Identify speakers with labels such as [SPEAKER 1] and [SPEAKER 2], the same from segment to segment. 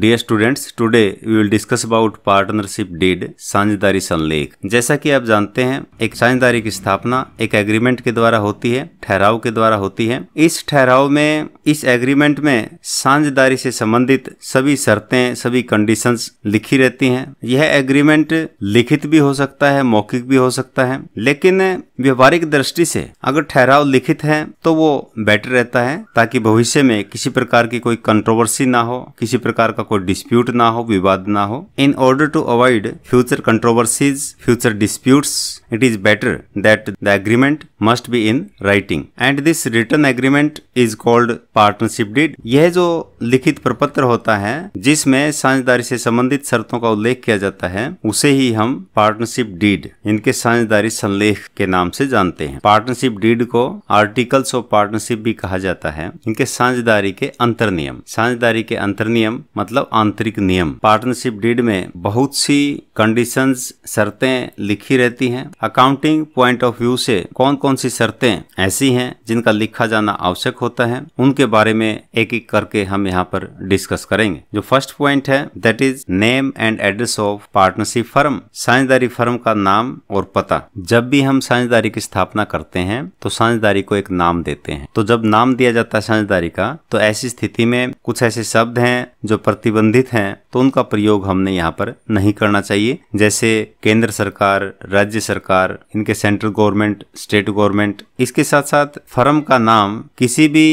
[SPEAKER 1] Dear students today we will discuss about partnership deed साझेदारी संलेख जैसा कि आप जानते हैं एक साझेदारी की स्थापना एक एग्रीमेंट के द्वारा होती है ठहराव के द्वारा होती है इस ठहराव में इस एग्रीमेंट में साझेदारी से संबंधित सभी शर्तें सभी कंडीशंस लिखी रहती हैं यह एग्रीमेंट लिखित भी हो सकता है मौखिक भी हो सकता है लेकिन व्यवहारिक दृष्टि से अगर ठहराव लिखित है तो वो बेटर रहता है ताकि भविष्य में किसी प्रकार की कोई कंट्रोवर्सी ना हो किसी प्रकार का कोई डिस्प्यूट ना हो विवाद ना हो in order to avoid future controversies future disputes it is better that the agreement must be in writing and this written agreement is called partnership deed यह जो लिखित प्रपत्र होता है जिसमें साझेदारी से संबंधित शर्तों का उल्लेख किया जाता है उसे ही हम पार्टनरशिप डीड इनके साझेदारी संलेख के नाम नाम से जानते हैं पार्टनरशिप डीड को आर्टिकल्स ऑफ पार्टनरशिप भी कहा जाता है इनके साझेदारी के अंतर नियम साझेदारी के अंतर नियम मतलब आंतरिक नियम पार्टनरशिप डीड में बहुत सी कंडीशन शर्तें लिखी रहती है अकाउंटिंग पॉइंट ऑफ व्यू से कौन कौन सी शर्तें ऐसी हैं जिनका लिखा जाना आवश्यक होता है उनके बारे में एक एक करके हम यहाँ पर डिस्कस करेंगे जो फर्स्ट पॉइंट है that is name and address of partnership firm साझेदारी फर्म का नाम और पता जब भी हम साझेदारी साझेदारी की स्थापना करते हैं तो साझेदारी को एक नाम देते हैं तो जब नाम दिया जाता है साझेदारी का तो ऐसी स्थिति में कुछ ऐसे शब्द हैं जो प्रतिबंधित हैं तो उनका प्रयोग हमने यहाँ पर नहीं करना चाहिए जैसे केंद्र सरकार राज्य सरकार इनके सेंट्रल गवर्नमेंट स्टेट गवर्नमेंट इसके साथ साथ फर्म का नाम किसी भी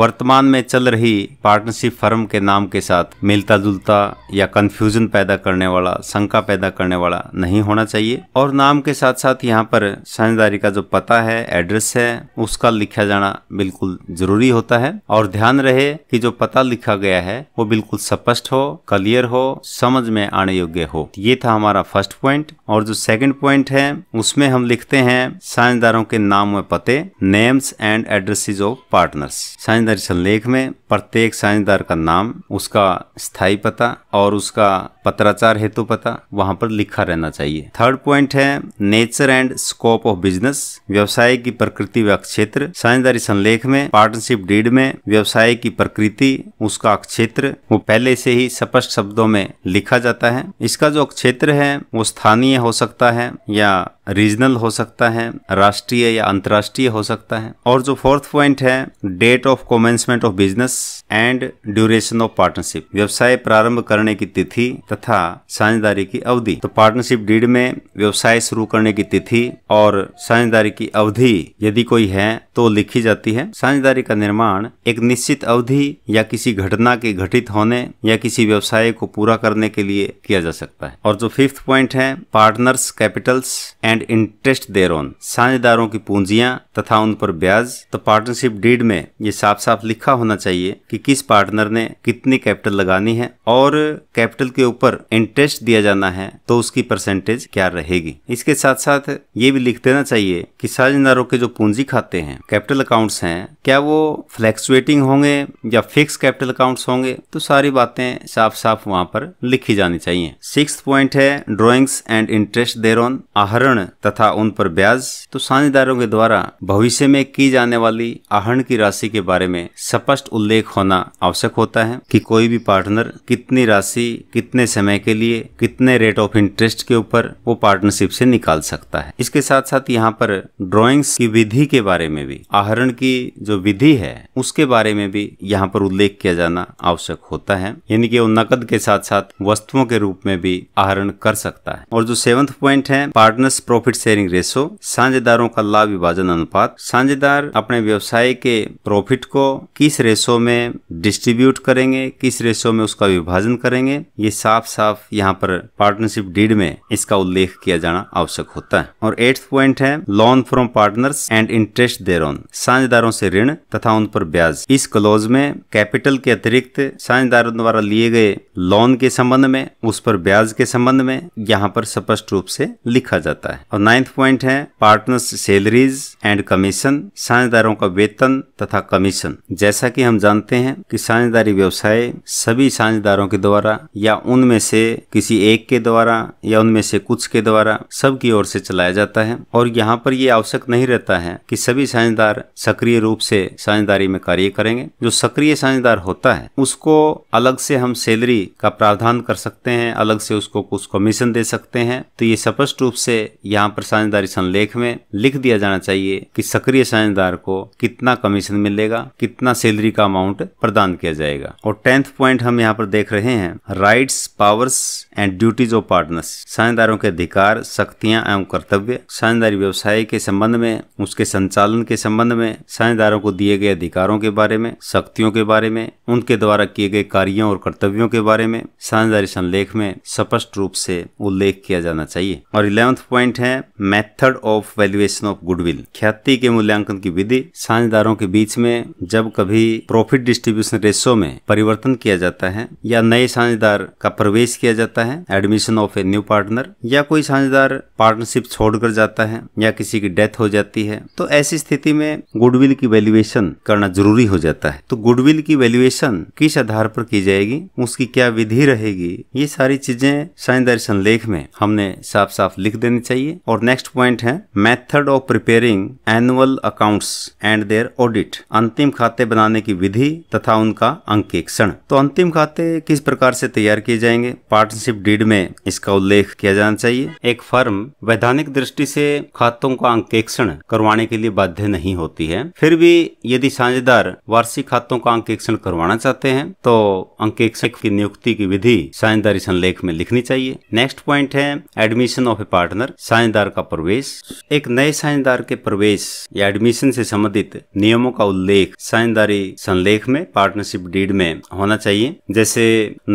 [SPEAKER 1] वर्तमान में चल रही पार्टनरशिप फर्म के नाम के साथ मिलता जुलता या कंफ्यूजन पैदा करने वाला शंका पैदा करने वाला नहीं होना चाहिए और नाम के साथ साथ यहाँ पर साझेदारी का जो पता है एड्रेस है उसका लिखा जाना बिल्कुल जरूरी होता है और ध्यान रहे कि जो पता लिखा गया है वो बिल्कुल स्पष्ट हो क्लियर हो समझ में आने योग्य हो ये था हमारा फर्स्ट पॉइंट और जो सेकंड पॉइंट है उसमें हम लिखते हैं साइंसदारों के नाम व पते names and addresses of partners साइंसदार संलेख में प्रत्येक साइंसदार का नाम उसका स्थायी पता और उसका पत्राचार हेतु पता वहां पर लिखा रहना चाहिए थर्ड पॉइंट है nature and scope of business व्यवसाय की प्रकृति व क्षेत्र साझेदारी संलेख में पार्टनरशिप डीड में व्यवसाय की प्रकृति उसका क्षेत्र वो पहले से ही स्पष्ट शब्दों शब्दों में लिखा जाता है इसका जो क्षेत्र है वो स्थानीय हो सकता है या रीजनल हो सकता है राष्ट्रीय या अंतर्राष्ट्रीय हो सकता है और जो फोर्थ पॉइंट है date of commencement of business and duration of partnership व्यवसाय प्रारंभ करने की तिथि तथा साझेदारी की अवधि तो पार्टनरशिप डीड में व्यवसाय शुरू करने की तिथि और साझेदारी की अवधि यदि कोई है तो लिखी जाती है साझेदारी का निर्माण एक निश्चित अवधि या किसी घटना के घटित होने या किसी व्यवसाय को पूरा करने के लिए किया जा सकता है और जो फिफ्थ पॉइंट है partners capitals and and interest thereon साझेदारों की पूंजियां तथा उन पर ब्याज तो पार्टनरशिप डीड में ये साफ साफ लिखा होना चाहिए कि किस पार्टनर ने कितनी कैपिटल लगानी है और कैपिटल के ऊपर इंटरेस्ट दिया जाना है तो उसकी परसेंटेज क्या रहेगी इसके साथ साथ ये भी लिख देना चाहिए कि साझेदारों के जो पूंजी खाते हैं कैपिटल अकाउंट्स हैं क्या वो फ्लैक्चुएटिंग होंगे या फिक्स कैपिटल अकाउंट्स होंगे तो सारी बातें साफ साफ वहां पर लिखी जानी चाहिए सिक्स पॉइंट है drawings and interest thereon आहरण ऋण तथा उन पर ब्याज तो साझेदारों के द्वारा भविष्य में की जाने वाली आहरण की राशि के बारे में स्पष्ट उल्लेख होना आवश्यक होता है कि कोई भी पार्टनर कितनी राशि कितने समय के लिए कितने रेट ऑफ इंटरेस्ट के ऊपर वो पार्टनरशिप से निकाल सकता है इसके साथ साथ यहाँ पर ड्रॉइंग्स की विधि के बारे में भी आहरण की जो विधि है उसके बारे में भी यहाँ पर उल्लेख किया जाना आवश्यक होता है यानी कि वो नकद के साथ साथ वस्तुओं के रूप में भी आहरण कर सकता है और जो सेवंथ पॉइंट है पार्टनर्स प्रॉफिट शेयरिंग रेशो साझेदारों का लाभ विभाजन अनुपात साझेदार अपने व्यवसाय के प्रॉफिट को किस रेशो में डिस्ट्रीब्यूट करेंगे किस रेशो में उसका विभाजन करेंगे ये साफ साफ यहाँ पर पार्टनरशिप डीड में इसका उल्लेख किया जाना आवश्यक होता है और एट्थ पॉइंट है loan from partners and interest thereon साझेदारों से ऋण तथा उन पर ब्याज इस क्लोज में कैपिटल के अतिरिक्त साझेदारों द्वारा लिए गए लोन के संबंध में उस पर ब्याज के संबंध में यहाँ पर स्पष्ट रूप से लिखा जाता है और नाइन्थ पॉइंट है पार्टनर्स सैलरीज एंड कमीशन साझेदारों का वेतन तथा कमीशन जैसा कि हम जानते हैं कि साझेदारी व्यवसाय सभी साझेदारों के द्वारा या उनमें से किसी एक के द्वारा या उनमें से कुछ के द्वारा सबकी ओर से चलाया जाता है और यहाँ पर ये आवश्यक नहीं रहता है कि सभी साझेदार सक्रिय रूप से साझेदारी में कार्य करेंगे जो सक्रिय साझेदार होता है उसको अलग से हम सैलरी का प्रावधान कर सकते हैं अलग से उसको कुछ कमीशन दे सकते हैं तो ये स्पष्ट रूप से यहाँ पर साझेदारी संलेख में लिख दिया जाना चाहिए कि सक्रिय साझेदार को कितना कमीशन मिलेगा कितना सैलरी का अमाउंट प्रदान किया जाएगा और टेंथ पॉइंट हम यहाँ पर देख रहे हैं rights powers and duties of partners साझेदारों के अधिकार शक्तियां एवं कर्तव्य साझेदारी व्यवसाय के संबंध में उसके संचालन के संबंध में साझेदारों को दिए गए अधिकारों के बारे में शक्तियों के बारे में उनके द्वारा किए गए कार्यों और कर्तव्यों के बारे में साझेदारी संलेख में स्पष्ट रूप से उल्लेख किया जाना चाहिए और इलेवंथ पॉइंट है method of valuation of goodwill ख्याति के मूल्यांकन की विधि साझेदारों के बीच में जब कभी प्रॉफिट डिस्ट्रीब्यूशन रेशो में परिवर्तन किया जाता है या नए साझेदार का प्रवेश किया जाता है admission of a new partner या कोई साझेदार पार्टनरशिप छोड़कर जाता है या किसी की डेथ हो जाती है तो ऐसी स्थिति में गुडविल की वैल्यूएशन करना जरूरी हो जाता है तो गुडविल की वैल्यूएशन किस आधार पर की जाएगी उसकी क्या विधि रहेगी ये सारी चीजें साझेदारी संलेख में हमने साफ साफ लिख देनी चाहिए चाहिए और नेक्स्ट पॉइंट है method of preparing annual accounts and their audit अंतिम खाते बनाने की विधि तथा उनका अंकेक्षण तो अंतिम खाते किस प्रकार से तैयार किए जाएंगे पार्टनरशिप डीड में इसका उल्लेख किया जाना चाहिए एक फर्म वैधानिक दृष्टि से खातों का अंकेक्षण करवाने के लिए बाध्य नहीं होती है फिर भी यदि साझेदार वार्षिक खातों का अंकेक्षण करवाना चाहते हैं तो अंकेक्षक की नियुक्ति की विधि साझेदारी संलेख में लिखनी चाहिए नेक्स्ट पॉइंट है एडमिशन ऑफ ए पार्टनर साझेदार का प्रवेश एक नए साझेदार के प्रवेश या एडमिशन से संबंधित नियमों का उल्लेख साझेदारी संलेख में पार्टनरशिप डीड में होना चाहिए जैसे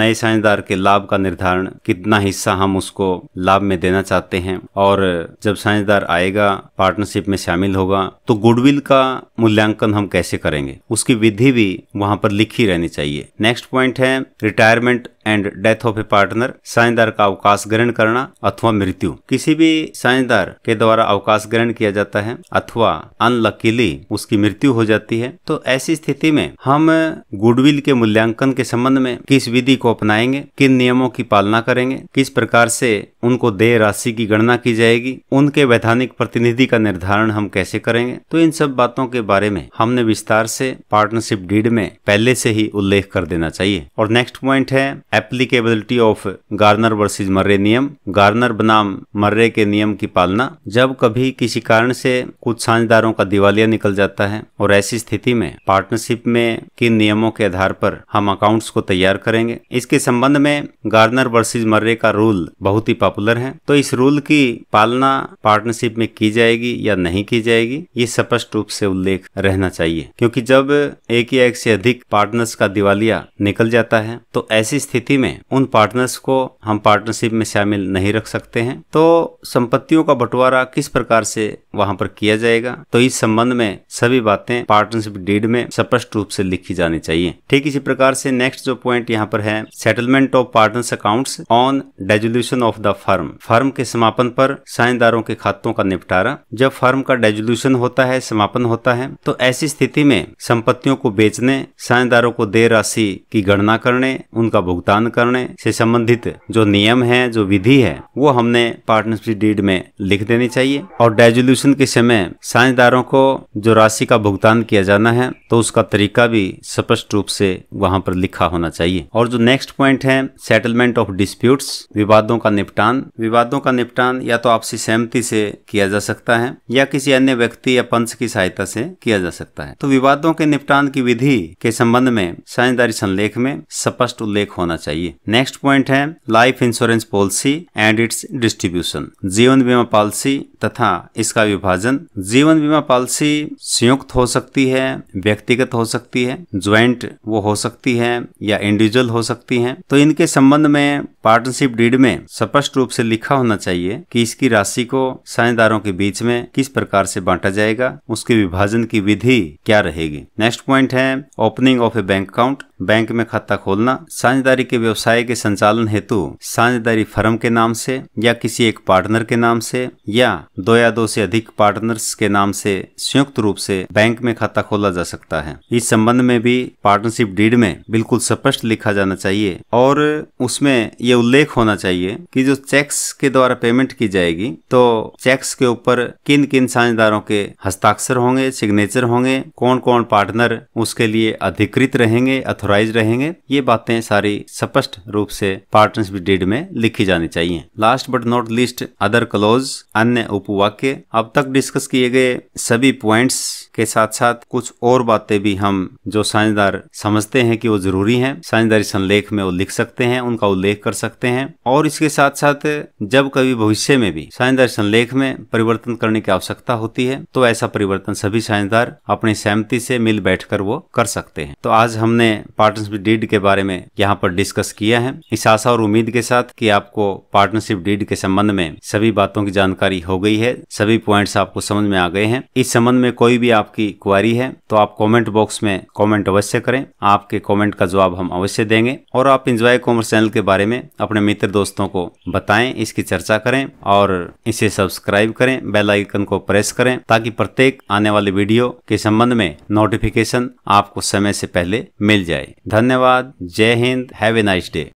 [SPEAKER 1] नए साझेदार के लाभ का निर्धारण कितना हिस्सा हम उसको लाभ में देना चाहते हैं और जब साझेदार आएगा पार्टनरशिप में शामिल होगा तो गुडविल का मूल्यांकन हम कैसे करेंगे उसकी विधि भी वहां पर लिखी रहनी चाहिए नेक्स्ट पॉइंट है retirement and death of a partner साइंसदार का अवकाश ग्रहण करना अथवा मृत्यु किसी भी साइंसदार के द्वारा अवकाश ग्रहण किया जाता है अथवा अनलकीली उसकी मृत्यु हो जाती है तो ऐसी स्थिति में हम गुडविल के मूल्यांकन के संबंध में किस विधि को अपनाएंगे किन नियमों की पालना करेंगे किस प्रकार से उनको देय राशि की गणना की जाएगी उनके वैधानिक प्रतिनिधि का निर्धारण हम कैसे करेंगे तो इन सब बातों के बारे में हमने विस्तार से पार्टनरशिप डीड में पहले से ही उल्लेख कर देना चाहिए और नेक्स्ट पॉइंट है applicability of Garner versus Murray नियम गार्नर बनाम मर्रे के नियम की पालना जब कभी किसी कारण से कुछ साझेदारों का दिवालिया निकल जाता है और ऐसी स्थिति में पार्टनरशिप में किन नियमों के आधार पर हम अकाउंट्स को तैयार करेंगे इसके संबंध में गार्नर वर्सेज मर्रे का रूल बहुत ही पॉपुलर है तो इस रूल की पालना पार्टनरशिप में की जाएगी या नहीं की जाएगी ये स्पष्ट रूप से उल्लेख रहना चाहिए क्योंकि जब एक या एक से अधिक पार्टनर्स का दिवालिया निकल जाता है तो ऐसी स्थिति स्थिति में उन पार्टनर्स को हम पार्टनरशिप में शामिल नहीं रख सकते हैं तो संपत्तियों का बंटवारा किस प्रकार से वहां पर किया जाएगा तो इस संबंध में सभी बातें पार्टनरशिप डीड में स्पष्ट रूप से लिखी जानी चाहिए ठीक इसी प्रकार से नेक्स्ट जो पॉइंट यहाँ पर है settlement of partners account on dissolution of the firm firm के समापन पर साइनदारों के खातों का निपटारा जब फर्म का डेजोल्यूशन होता है समापन होता है तो ऐसी स्थिति में संपत्तियों को बेचने साइनदारों को देय राशि की गणना करने उनका भुगतान भुगतान करने से संबंधित जो नियम है जो विधि है वो हमने पार्टनरशिप डीड में लिख देनी चाहिए और डेजोल्यूशन के समय साझेदारों को जो राशि का भुगतान किया जाना है तो उसका तरीका भी स्पष्ट रूप से वहां पर लिखा होना चाहिए और जो नेक्स्ट पॉइंट है सेटलमेंट ऑफ डिस्प्यूट्स विवादों का निपटान विवादों का निपटान या तो आपसी सहमति से किया जा सकता है या किसी अन्य व्यक्ति या पंच की सहायता से किया जा सकता है तो विवादों के निपटान की विधि के संबंध में साझेदारी संलेख में स्पष्ट उल्लेख होना चाहिए चाहिए नेक्स्ट पॉइंट है life insurance policy and its distribution जीवन बीमा पॉलिसी तथा इसका विभाजन जीवन बीमा पॉलिसी संयुक्त हो सकती है व्यक्तिगत हो सकती है ज्वाइंट वो हो सकती है या इंडिविजुअल हो सकती है तो इनके संबंध में पार्टनरशिप डीड में स्पष्ट रूप से लिखा होना चाहिए कि इसकी राशि को साझेदारों के बीच में किस प्रकार से बांटा जाएगा उसके विभाजन की विधि क्या रहेगी नेक्स्ट पॉइंट है opening of a bank account bank में खाता खोलना साझेदारी के व्यवसाय के संचालन हेतु साझेदारी फर्म के नाम से या किसी एक पार्टनर के नाम से या दो या दो से अधिक पार्टनर्स के नाम से संयुक्त रूप से बैंक में खाता खोला जा सकता है इस संबंध में भी पार्टनरशिप डीड में बिल्कुल स्पष्ट लिखा जाना चाहिए और उसमें ये उल्लेख होना चाहिए कि जो चेक्स के द्वारा पेमेंट की जाएगी तो चेक्स के ऊपर किन किन साझेदारों के हस्ताक्षर होंगे सिग्नेचर होंगे कौन कौन पार्टनर उसके लिए अधिकृत रहेंगे अथोराइज रहेंगे ये बातें सारी स्पष्ट रूप से पार्टनरशिप डीड में लिखी जानी चाहिए last but not least other clause अन्य उपवाक्य अब तक डिस्कस किए गए सभी पॉइंट्स के साथ साथ कुछ और बातें भी हम जो साझेदार समझते हैं कि वो जरूरी हैं साझेदारी संलेख में वो लिख सकते हैं उनका उल्लेख कर सकते हैं और इसके साथ साथ जब कभी भविष्य में भी साझेदारी संलेख में परिवर्तन करने की आवश्यकता होती है तो ऐसा परिवर्तन सभी साझेदार अपनी सहमति से मिल बैठकर वो कर सकते हैं तो आज हमने पार्टनरशिप डीड के बारे में यहाँ पर डिस्कस किया है इस आशा और उम्मीद के साथ कि आपको पार्टनरशिप डीड के संबंध में सभी बातों की जानकारी हो गई है सभी पॉइंट्स आपको समझ में आ गए हैं इस संबंध में कोई भी आपकी क्वारी है तो आप कॉमेंट बॉक्स में कॉमेंट अवश्य करें आपके कॉमेंट का जवाब हम अवश्य देंगे और आप इंजॉय कॉमर्स चैनल के बारे में अपने मित्र दोस्तों को बताएं इसकी चर्चा करें और इसे सब्सक्राइब करें बेल आइकन को प्रेस करें ताकि प्रत्येक आने वाले वीडियो के संबंध में नोटिफिकेशन आपको समय से पहले मिल जाए धन्यवाद जय Hind have Have a nice day.